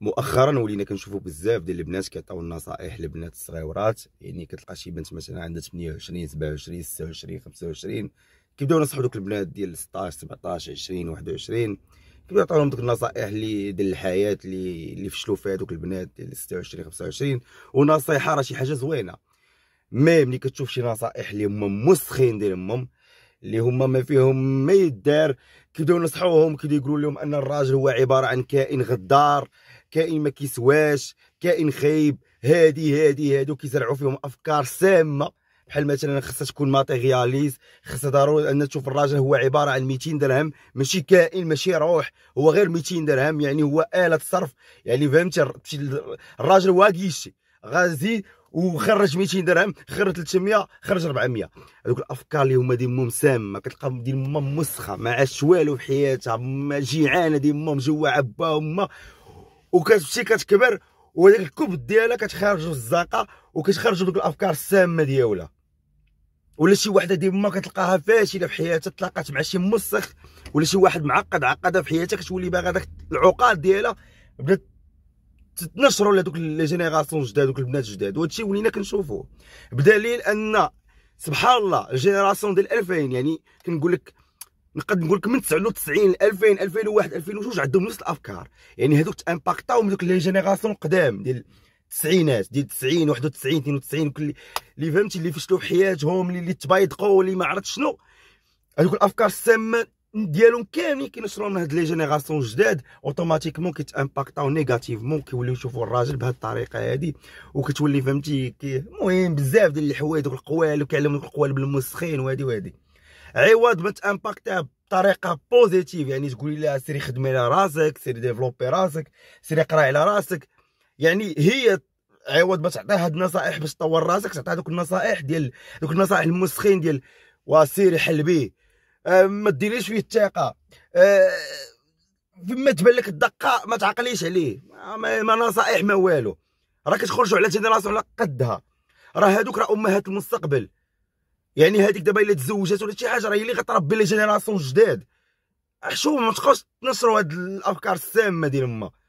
مؤخرا ولينا كنشوفوا بزاف ديال البنات كيعطيو النصائح لبنات الصغيورات يعني كتلقى شي بنت مثلا عندها 28 27 26 25 كيبداو ينصحوا دوك البنات ديال 16 17 20 21 كيبداو يعطيو لهم دوك النصائح اللي ديال الحياه اللي اللي فشلوا فيها دوك البنات ديال 26 25 ونصيحه راه شي حاجه زوينه مي ملي كتشوف شي نصائح اللي هما مسخين ديال امهم اللي هما ما فيهم ما يدار كيبداو ينصحوهم كيبداو يقولوا لهم ان الراجل هو عباره عن كائن غدار كائن ما كيسواش كائن خايب هادي هادي هادو كيزرعوا فيهم افكار سامه بحال مثلا خصها تكون ماتيرياليز خصها ضروري ان تشوف الراجل هو عباره عن 200 درهم ماشي كائن ماشي روح هو غير 200 درهم يعني هو اله صرف يعني فهمتي الراجل واكيشي غازي وخرج 200 درهم خرج 300 خرج 400 هذوك الافكار اللي هما ديما سامه كتلقى ديما مسخه ما عاش والو في حياتها جيعانه ديما مجوعه با هما وكتمشي كتكبر وهذيك الكبد ديالها كتخرجوا الزاقه وكتخرجوا دوك الافكار السامه ديالها ولا شي وحده ديما كتلقاها فاشله في حياتها تلاقات مع شي مسخ ولا شي واحد معقد عقدها في حياتها كتولي باغا داك العقاد ديالها بدات تتنشروا لهذوك لي جينيراسيون جداد دوك البنات جداد وهادشي ولينا كنشوفوه بدليل ان سبحان الله الجينيراسيون ديال 2000 يعني كنقول لك نقد نقول لك من 99 ل 2000 2001 2002 عندهم نفس الافكار يعني هذوك امباكتاو من دوك لي جينيراسيون القدام ديال التسعينات ديال 90 91 92 كل اللي فهمتي اللي فشلوا في حياتهم اللي, تبايضقوا تبايدقوا اللي ما عرفت شنو هذوك الافكار السامه ديالهم كاملين كينشروا من هاد لي جينيراسيون جداد اوتوماتيكمون امباكتاو نيجاتيفمون كيوليو يشوفوا الراجل بهذه الطريقه هادي وكتولي فهمتي المهم بزاف ديال الحوايج دوك القوالب كيعلموا القوالب المسخين وهادي وهادي عوض ما تامباكتها بطريقه بوزيتيف يعني تقولي لها سيري خدمي على راسك سيري ديفلوبي راسك سيري قراي على راسك يعني هي عوض ما تعطيها هاد النصائح باش تطور راسك تعطيها دوك النصائح ديال دوك النصائح المسخين ديال وسيري حل بيه أه ما ديريش فيه الثقه أه فيما تبان لك الدقه ما تعقليش عليه ما, ما نصائح ما والو راه كتخرجوا على تيني راسو على قدها راه هادوك راه امهات المستقبل يعني هذيك دابا الا تزوجات ولا شي حاجه راه هي اللي غتربي لي جينيراسيون جداد حشومه ما تبقاوش تنشروا هاد الافكار السامه ديال امه